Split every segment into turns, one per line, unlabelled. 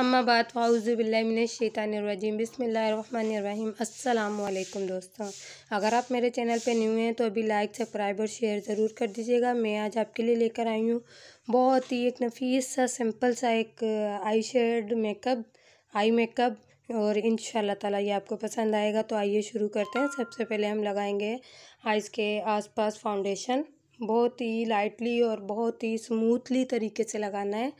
अम्मा बात फ़ाउज़बिल्लिमिनशैतानरजीम बसमीम अल्लाम दोस्तों अगर आप मेरे चैनल पे न्यू हैं तो अभी लाइक सब्सक्राइब और शेयर ज़रूर कर दीजिएगा मैं आज आपके लिए लेकर आई हूँ बहुत ही एक नफीस सा सिंपल सा एक eye shade makeup eye makeup और इन ताला ये आपको पसंद आएगा तो आइए शुरू करते हैं सबसे पहले हम लगाएँगे आइज़ के आसपास फाउंडेशन बहुत ही लाइटली और बहुत ही स्मूथली तरीके से लगाना है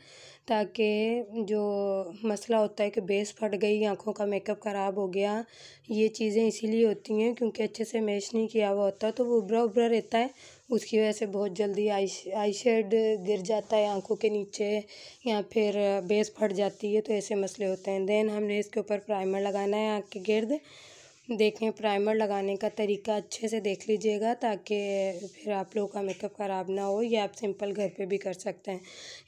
ताकि जो मसला होता है कि बेस फट गई आँखों का मेकअप ख़राब हो गया ये चीज़ें इसीलिए होती हैं क्योंकि अच्छे से मैश नहीं किया हुआ होता तो वो उभरा उभरा रहता है उसकी वजह से बहुत जल्दी आई आई शेड गिर जाता है आँखों के नीचे या फिर बेस फट जाती है तो ऐसे मसले होते हैं देन हमने इसके ऊपर प्राइमर लगाना है आँख के गिर्द देखें प्राइमर लगाने का तरीका अच्छे से देख लीजिएगा ताकि फिर आप लोगों का मेकअप ख़राब ना हो या आप सिंपल घर पे भी कर सकते हैं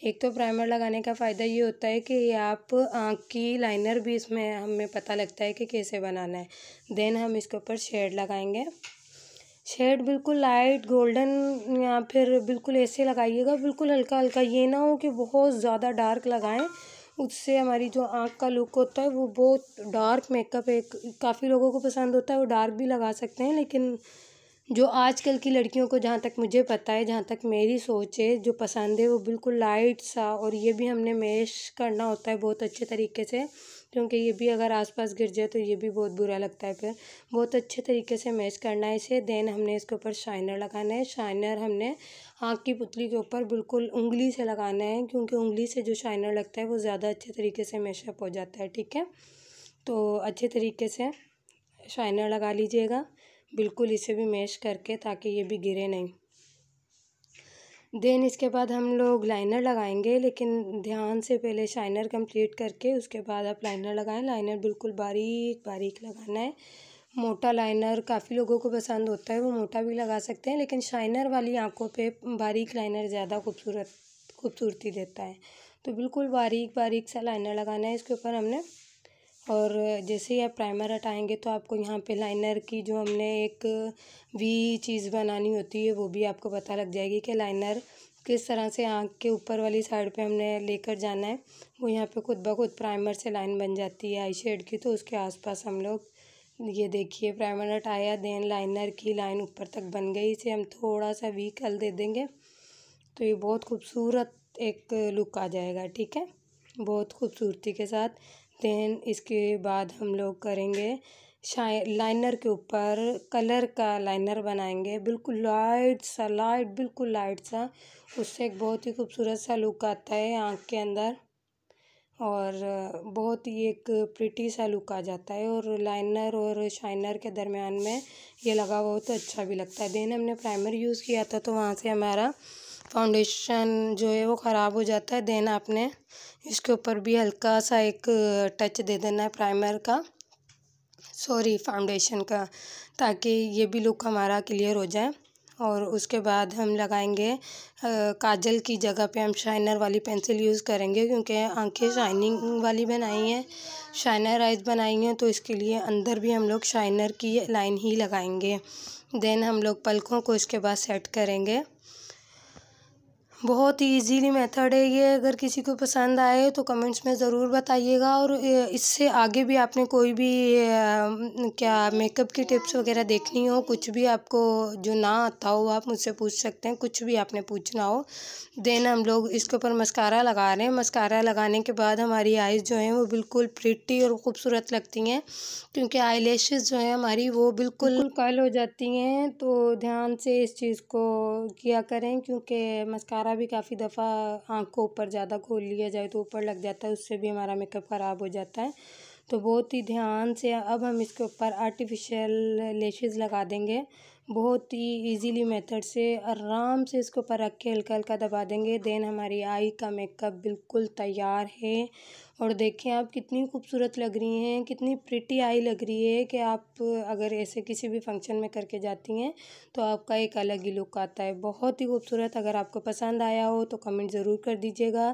एक तो प्राइमर लगाने का फ़ायदा ये होता है कि ये आप आँख की लाइनर भी इसमें हमें पता लगता है कि कैसे बनाना है देन हम इसके ऊपर शेड लगाएंगे शेड बिल्कुल लाइट गोल्डन या फिर बिल्कुल ऐसे लगाइएगा बिल्कुल हल्का हल्का ये ना हो कि बहुत ज़्यादा डार्क लगाएँ उससे हमारी जो आँख का लुक होता है वो बहुत डार्क मेकअप एक काफ़ी लोगों को पसंद होता है वो डार्क भी लगा सकते हैं लेकिन जो आजकल की लड़कियों को जहाँ तक मुझे पता है जहाँ तक मेरी सोच है जो पसंद है वो बिल्कुल लाइट सा और ये भी हमने मैश करना होता है बहुत अच्छे तरीके से क्योंकि ये भी अगर आसपास गिर जाए तो ये भी बहुत बुरा लगता है फिर बहुत अच्छे तरीके से मैश करना है इसे देन हमने इसके ऊपर शाइनर लगाना है शाइनर हमने आँख की पुतली के ऊपर बिल्कुल उंगली से लगाना है क्योंकि उंगली से जो शाइनर लगता है वो ज़्यादा अच्छे तरीके से मैशअप हो जाता है ठीक है तो अच्छे तरीके से शाइनर लगा लीजिएगा बिल्कुल इसे भी मैश करके ताकि ये भी गिरे नहीं देन इसके बाद हम लोग लाइनर लगाएंगे लेकिन ध्यान से पहले शाइनर कंप्लीट करके उसके बाद आप लाइनर लगाएं लाइनर बिल्कुल बारीक बारीक लगाना है मोटा लाइनर काफ़ी लोगों को पसंद होता है वो मोटा भी लगा सकते हैं लेकिन शाइनर वाली आंखों पे बारीक लाइनर ज़्यादा खूबसूरत खूबसूरती देता है तो बिल्कुल बारीक बारीक सा लाइनर लगाना है इसके ऊपर हमने और जैसे ही आप प्राइमर हटाएंगे तो आपको यहाँ पे लाइनर की जो हमने एक वी चीज़ बनानी होती है वो भी आपको पता लग जाएगी कि लाइनर किस तरह से आँख के ऊपर वाली साइड पे हमने लेकर जाना है वो यहाँ पे खुद ब खुद प्राइमर से लाइन बन जाती है आई शेड की तो उसके आसपास हम लोग ये देखिए प्राइमर हटाया देन लाइनर की लाइन ऊपर तक बन गई इसे हम थोड़ा सा वी कल दे देंगे तो ये बहुत खूबसूरत एक लुक आ जाएगा ठीक है बहुत खूबसूरती के साथ देन इसके बाद हम लोग करेंगे शाइ लाइनर के ऊपर कलर का लाइनर बनाएंगे बिल्कुल लाइट सा लाइट बिल्कुल लाइट सा उससे एक बहुत ही खूबसूरत सा लुक आता है आँख के अंदर और बहुत ही एक प्रिटी सा लुक आ जाता है और लाइनर और शाइनर के दरमियान में ये लगा हुआ तो अच्छा भी लगता है देन हमने प्राइमर यूज़ किया था तो वहाँ से हमारा फाउंडेशन जो है वो ख़राब हो जाता है देन आपने इसके ऊपर भी हल्का सा एक टच दे देना है प्राइमर का सॉरी फाउंडेशन का ताकि ये भी लुक हमारा क्लियर हो जाए और उसके बाद हम लगाएंगे आ, काजल की जगह पे हम शाइनर वाली पेंसिल यूज़ करेंगे क्योंकि आंखें शाइनिंग वाली बनाई हैं शाइनर आइज बनाई हैं तो इसके लिए अंदर भी हम लोग शाइनर की लाइन ही लगाएंगे देन हम लोग पलकों को इसके बाद सेट करेंगे बहुत ही ईज़िली मेथड है ये अगर किसी को पसंद आए तो कमेंट्स में ज़रूर बताइएगा और इससे आगे भी आपने कोई भी क्या मेकअप की टिप्स वगैरह देखनी हो कुछ भी आपको जो ना आता हो आप मुझसे पूछ सकते हैं कुछ भी आपने पूछना हो देन हम लोग इसके ऊपर मस्कारा लगा रहे हैं मस्कारा लगाने के बाद हमारी आइज़ जो हैं वो बिल्कुल प्रिटी और ख़ूबसूरत लगती हैं क्योंकि आई जो हैं हमारी वो बिल्कुल कल हो जाती हैं तो ध्यान से इस चीज़ को किया करें क्योंकि मस्कारा हमारा भी काफ़ी दफ़ा आँख को ऊपर ज़्यादा खोल लिया जाए तो ऊपर लग जाता है उससे भी हमारा मेकअप ख़राब हो जाता है तो बहुत ही ध्यान से अब हम इसके ऊपर आर्टिफिशियल लेशेस लगा देंगे बहुत ही इजीली मेथड से आराम से इसके ऊपर रख के हल्का हल्का दबा देंगे देन हमारी आई का मेकअप बिल्कुल तैयार है और देखें आप कितनी खूबसूरत लग रही हैं कितनी प्रिटी आई लग रही है कि आप अगर ऐसे किसी भी फंक्शन में करके जाती हैं तो आपका एक अलग ही लुक आता है बहुत ही खूबसूरत अगर आपको पसंद आया हो तो कमेंट ज़रूर कर दीजिएगा